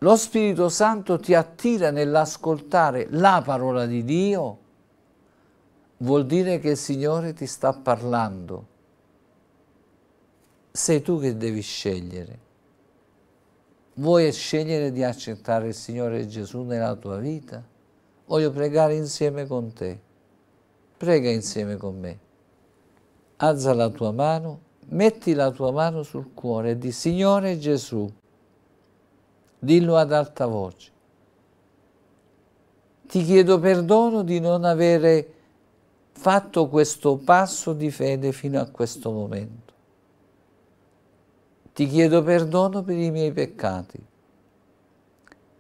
lo Spirito Santo ti attira nell'ascoltare la parola di Dio, vuol dire che il Signore ti sta parlando. Sei tu che devi scegliere. Vuoi scegliere di accettare il Signore Gesù nella tua vita? Voglio pregare insieme con te. Prega insieme con me. Alza la tua mano, metti la tua mano sul cuore e di Signore Gesù dillo ad alta voce. Ti chiedo perdono di non avere fatto questo passo di fede fino a questo momento. Ti chiedo perdono per i miei peccati.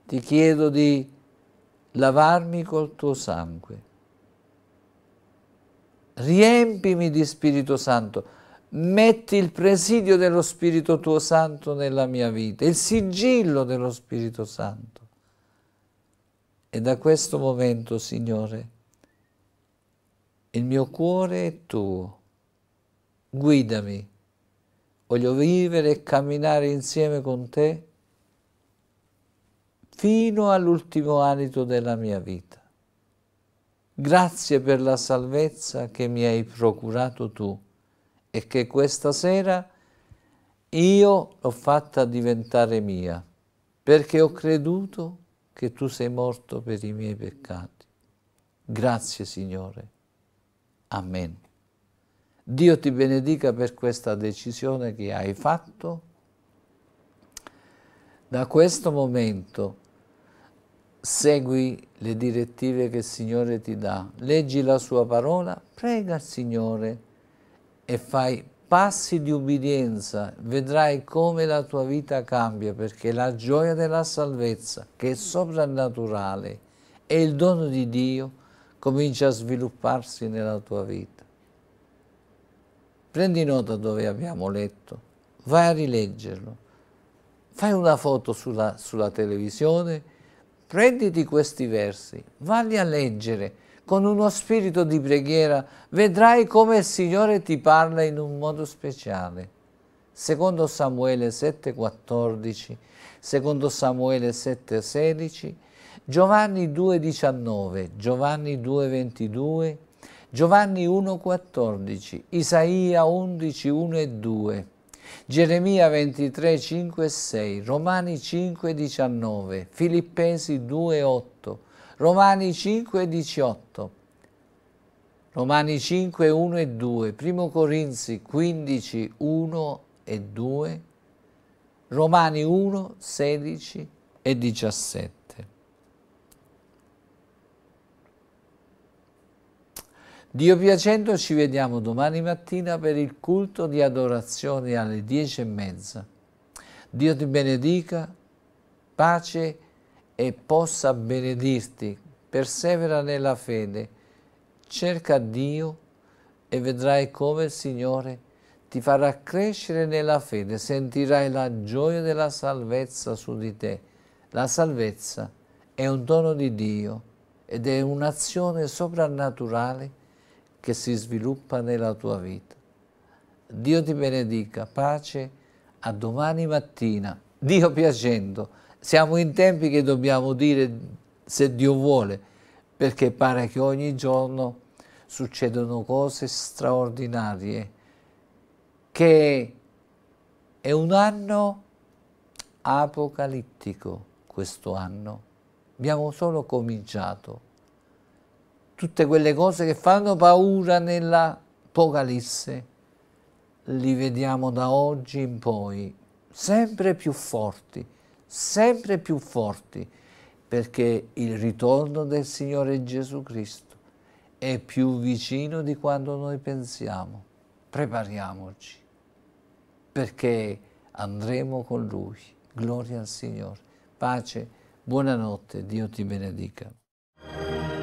Ti chiedo di lavarmi col tuo sangue. Riempimi di Spirito Santo metti il presidio dello Spirito tuo Santo nella mia vita, il sigillo dello Spirito Santo. E da questo momento, Signore, il mio cuore è tuo, guidami, voglio vivere e camminare insieme con te fino all'ultimo alito della mia vita. Grazie per la salvezza che mi hai procurato tu e che questa sera io l'ho fatta diventare mia, perché ho creduto che tu sei morto per i miei peccati. Grazie Signore. Amen. Dio ti benedica per questa decisione che hai fatto. Da questo momento segui le direttive che il Signore ti dà, leggi la sua parola, prega il Signore e fai passi di ubbidienza, vedrai come la tua vita cambia, perché la gioia della salvezza, che è soprannaturale, è il dono di Dio, comincia a svilupparsi nella tua vita. Prendi nota dove abbiamo letto, vai a rileggerlo, fai una foto sulla, sulla televisione, prenditi questi versi, valli a leggere, con uno spirito di preghiera, vedrai come il Signore ti parla in un modo speciale. Secondo Samuele 7,14, secondo Samuele 7,16, Giovanni 2,19, Giovanni 2,22, Giovanni 1,14, Isaia 11, 1 e 2, Geremia 23, 5 e 6, Romani 5, 19, Filippesi 2, 8, Romani 5, 18, Romani 5, 1 e 2, 1 Corinzi 15, 1 e 2, Romani 1, 16 e 17. Dio piacendo ci vediamo domani mattina per il culto di adorazione alle dieci e mezza. Dio ti benedica, pace e e possa benedirti. Persevera nella fede, cerca Dio e vedrai come il Signore ti farà crescere nella fede, sentirai la gioia della salvezza su di te. La salvezza è un dono di Dio ed è un'azione soprannaturale che si sviluppa nella tua vita. Dio ti benedica, pace, a domani mattina, Dio piacendo siamo in tempi che dobbiamo dire se Dio vuole, perché pare che ogni giorno succedono cose straordinarie, che è un anno apocalittico questo anno. Abbiamo solo cominciato. Tutte quelle cose che fanno paura nell'Apocalisse li vediamo da oggi in poi sempre più forti sempre più forti, perché il ritorno del Signore Gesù Cristo è più vicino di quando noi pensiamo. Prepariamoci, perché andremo con Lui. Gloria al Signore. Pace, buonanotte, Dio ti benedica.